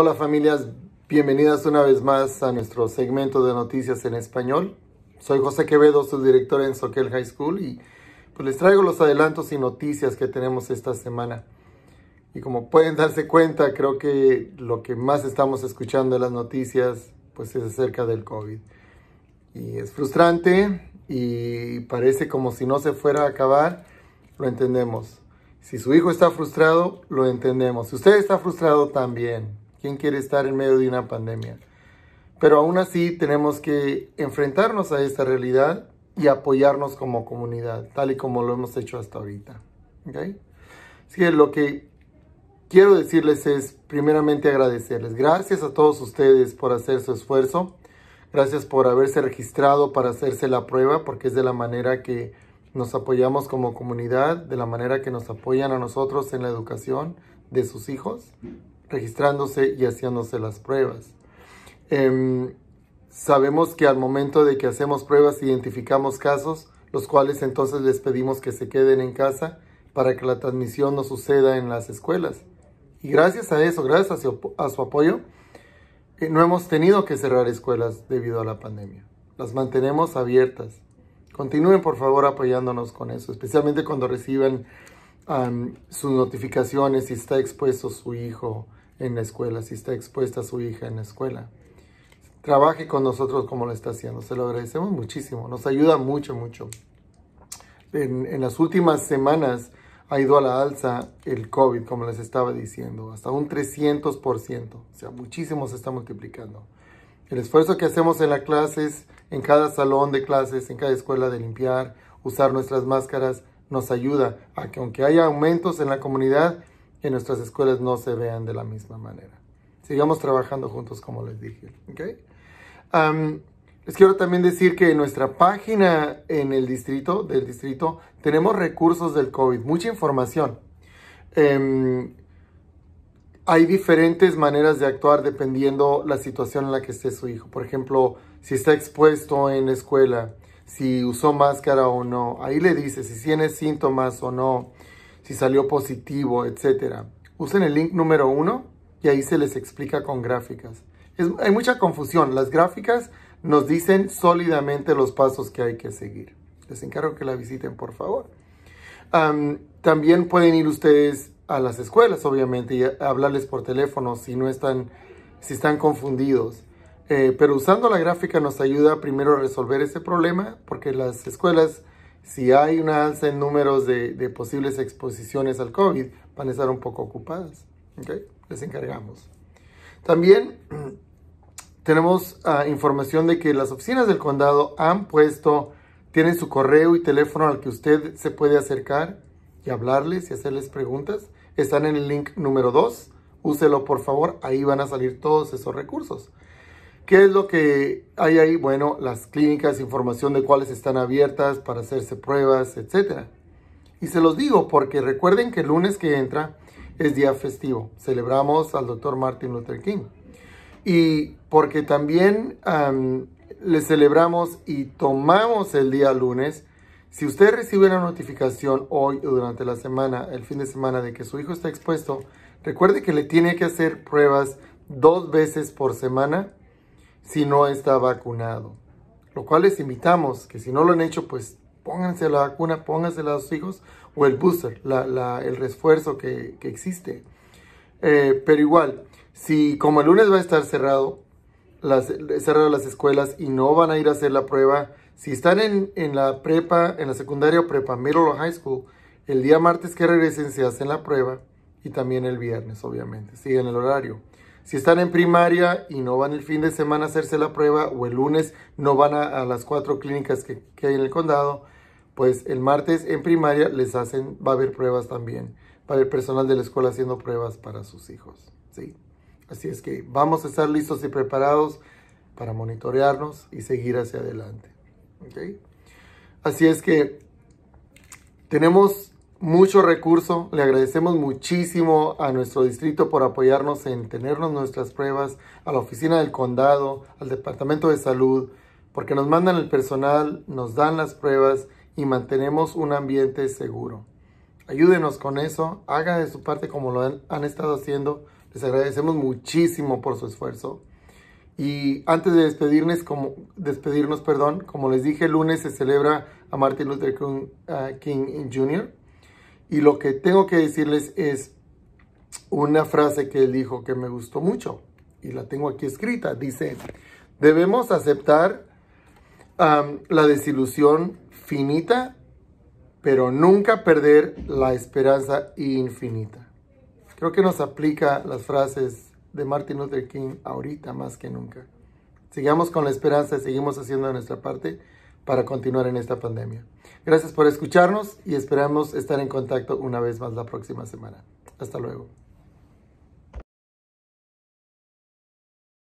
Hola familias, bienvenidas una vez más a nuestro segmento de noticias en español. Soy José Quevedo, su director en Soquel High School y pues les traigo los adelantos y noticias que tenemos esta semana. Y como pueden darse cuenta, creo que lo que más estamos escuchando en las noticias pues es acerca del COVID. Y es frustrante y parece como si no se fuera a acabar, lo entendemos. Si su hijo está frustrado, lo entendemos. Si usted está frustrado, también ¿Quién quiere estar en medio de una pandemia? Pero aún así tenemos que enfrentarnos a esta realidad y apoyarnos como comunidad, tal y como lo hemos hecho hasta ahorita. ¿okay? Así que lo que quiero decirles es, primeramente, agradecerles. Gracias a todos ustedes por hacer su esfuerzo. Gracias por haberse registrado para hacerse la prueba, porque es de la manera que nos apoyamos como comunidad, de la manera que nos apoyan a nosotros en la educación de sus hijos registrándose y haciéndose las pruebas. Em, sabemos que al momento de que hacemos pruebas identificamos casos, los cuales entonces les pedimos que se queden en casa para que la transmisión no suceda en las escuelas. Y gracias a eso, gracias a su, apoyo, eh, no hemos tenido que cerrar escuelas debido a la pandemia. Las mantenemos abiertas. Continúen por favor apoyándonos con eso, especialmente cuando reciban sus notificaciones si está expuesto su hijo en la escuela, si está expuesta a su hija en la escuela. Trabaje con nosotros como lo está haciendo. Se lo agradecemos muchísimo. Nos ayuda mucho, mucho. En, en las últimas semanas ha ido a la alza el COVID, como les estaba diciendo, hasta un 300%. O sea, muchísimo se está multiplicando. El esfuerzo que hacemos en las clases, en cada salón de clases, en cada escuela de limpiar, usar nuestras máscaras, nos ayuda a que aunque haya aumentos en la comunidad, en nuestras escuelas no se vean de la misma manera. Sigamos trabajando juntos como les dije. ¿okay? les quiero también decir que en nuestra página en el distrito, del distrito, tenemos recursos del COVID, mucha información. Em, hay diferentes maneras de actuar dependiendo la situación en la que esté su hijo. Por ejemplo, si está expuesto en escuela, si usó máscara o no. Ahí le dice si tiene síntomas o no, si salió positivo, etc. Usen el link número uno y ahí se les explica con gráficas. hay mucha confusión. Las gráficas nos dicen sólidamente los pasos que hay que seguir. Les encargo que la visiten, por favor. también pueden ir ustedes a las escuelas, obviamente, y hablarles por teléfono si no están, si están confundidos. Eh, pero usando la gráfica nos ayuda primero a resolver ese problema, porque las escuelas si hay una alza en números de, posibles exposiciones al COVID, van a estar un poco ocupadas. Les encargamos. También tenemos ah, información de que las oficinas del condado han puesto, tienen su correo y teléfono al que usted se puede acercar y hablarles y hacerles preguntas. Están en el link número 2. Úselo por favor, ahí van a salir todos esos recursos. ¿Qué es lo que hay ahí? Bueno, las clínicas, información de cuáles están abiertas para hacerse pruebas, etc. Y se los digo porque recuerden que el lunes que entra es día festivo. Celebramos al doctor Martin Luther King. Y porque también le celebramos y tomamos el día lunes, si usted recibe una notificación hoy o durante la semana, el fin de semana, de que su hijo está expuesto, recuerde que le tiene que hacer pruebas dos veces por semana si no está vacunado. Lo cual les invitamos que si no lo han hecho, pues pónganse la vacuna, pónganse los hijos o el booster, el refuerzo que, existe. Eh, pero igual, si como el lunes va a estar cerrado, las, cerrado las escuelas y no van a ir a hacer la prueba, si están en, en la prepa, en la secundaria o prepa, middle o high school, el día martes que regresen se hacen la prueba y también el viernes, obviamente, siguen el horario. Si están en primaria y no van el fin de semana a hacerse la prueba o el lunes no van a, las cuatro clínicas que, hay en el condado, pues el martes en primaria les hacen, va a haber pruebas también. para el personal de la escuela haciendo pruebas para sus hijos. ¿sí? Así es que vamos a estar listos y preparados para monitorearnos y seguir hacia adelante. Así es que tenemos mucho recurso. Le agradecemos muchísimo a nuestro distrito por apoyarnos en tenernos nuestras pruebas, a la oficina del condado, al departamento de salud, porque nos mandan el personal, nos dan las pruebas y mantenemos un ambiente seguro. Ayúdenos con eso, haga de su parte como lo han, estado haciendo. Les agradecemos muchísimo por su esfuerzo. Y antes de despedirnos, como, despedirnos perdón, como les dije, el lunes se celebra a Martin Luther King eh, Jr. Y lo que tengo que decirles es una frase que él dijo que me gustó mucho y la tengo aquí escrita. Dice, debemos aceptar la desilusión finita, pero nunca perder la esperanza infinita. Creo que nos aplica las frases de Martin Luther King ahorita más que nunca. Sigamos con la esperanza, y seguimos haciendo nuestra parte para continuar en esta pandemia. Gracias por escucharnos y esperamos estar en contacto una vez más la próxima semana. Hasta luego.